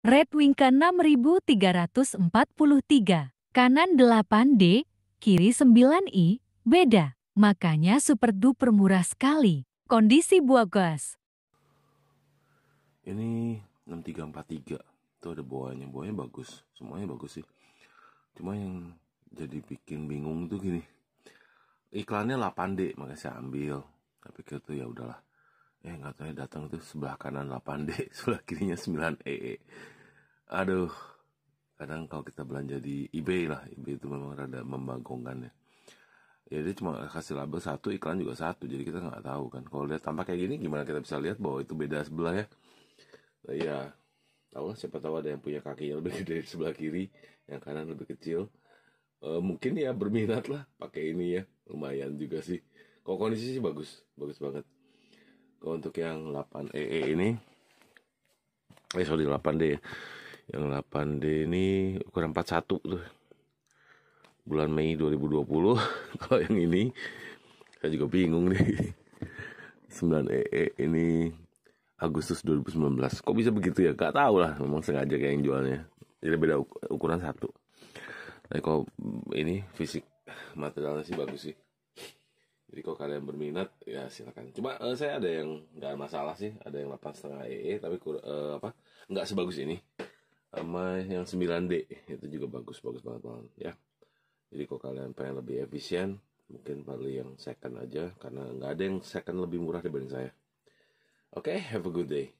Red wing ke 6343, kanan 8D, kiri 9I, beda. Makanya super duper murah sekali. Kondisi buah gas. Ini 6343, itu ada buahnya, buahnya bagus, semuanya bagus sih. Cuma yang jadi bikin bingung tuh gini, iklannya 8D, makanya saya ambil. tapi pikir tuh ya udahlah, eh nggak tahu ya, datang tuh sebelah kanan 8D sebelah kirinya 9E aduh kadang kalau kita belanja di eBay lah eBay itu memang rada membangkongkan ya ya dia cuma kasih label satu iklan juga satu jadi kita nggak tahu kan kalau lihat tampak kayak gini gimana kita bisa lihat bahwa itu beda sebelah ya nah, ya tahu lah siapa tahu ada yang punya kaki yang lebih gede dari sebelah kiri yang kanan lebih kecil e, mungkin ya berminat lah pakai ini ya lumayan juga sih kalau kondisi sih bagus bagus banget Oh, untuk yang 8EE e ini eh sorry 8D ya yang 8D ini ukuran 41 tuh bulan Mei 2020 kalau yang ini saya juga bingung nih 9EE e ini Agustus 2019 kok bisa begitu ya gak tau lah memang sengaja kayak yang jualnya jadi beda ukuran satu nah kalau ini fisik materialnya sih bagus sih jadi kalau kalian berminat ya silakan cuma uh, saya ada yang nggak masalah sih ada yang delapan setengah EE tapi kur uh, apa nggak sebagus ini sama yang 9D itu juga bagus bagus banget banget ya jadi kalau kalian pengen lebih efisien mungkin paling yang second aja karena nggak ada yang second lebih murah dibanding saya oke okay, have a good day